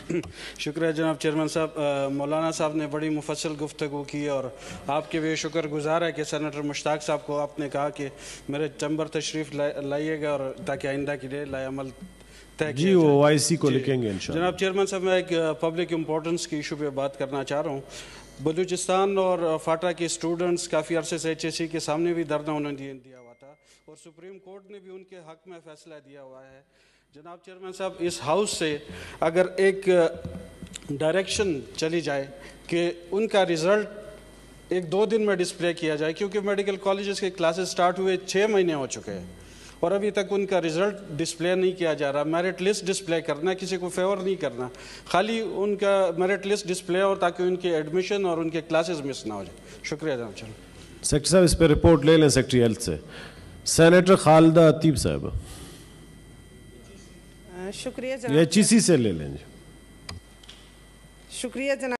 शुक्रिया जनाब चेयरमैन साहब मौलाना साहब ने बड़ी मुफसल गुफ्तु की और आपके भी शुक्र गुजार है कि सैनटर मुश्ताक साहब को आपने कहा कि मेरे चंबर तशरीफ़ लाइएगा और ताकि आइंदा के लिए लाल जी वो ओ को लिखेंगे जनाब चेयरमैन साहब मैं एक पब्लिक uh, इम्पोर्टेंस के इशू पे बात करना चाह रहा हूँ बलूचिस्तान और uh, फाटा के स्टूडेंट्स काफ़ी अरसे से एच के सामने भी धरना उन्होंने दिया हुआ था और सुप्रीम कोर्ट ने भी उनके हक में फैसला दिया हुआ है जनाब चेयरमैन साहब इस हाउस से अगर एक डायरेक्शन uh, चली जाए कि उनका रिज़ल्ट एक दो दिन में डिस्प्ले किया जाए क्योंकि मेडिकल कॉलेज के क्लासेस स्टार्ट हुए छः महीने हो चुके हैं और अभी तक उनका रिजल्ट डिस्प्ले नहीं किया जा रहा मेरिट लिस्ट डिस्प्ले करना किसी को फेवर नहीं करना खाली उनका मेरिट लिस्ट डिस्प्ले और ताकि उनके एडमिशन और उनके क्लासेस मिस ना हो जाए शुक्रिया जनाब चलो सेक्टर साहब इस पर रिपोर्ट ले लें सेक्रेटरी हेल्थ से सेनेटर खालदा अतीब साहब शुक्रिया एच e से ले लें जी शुक्रिया जनाब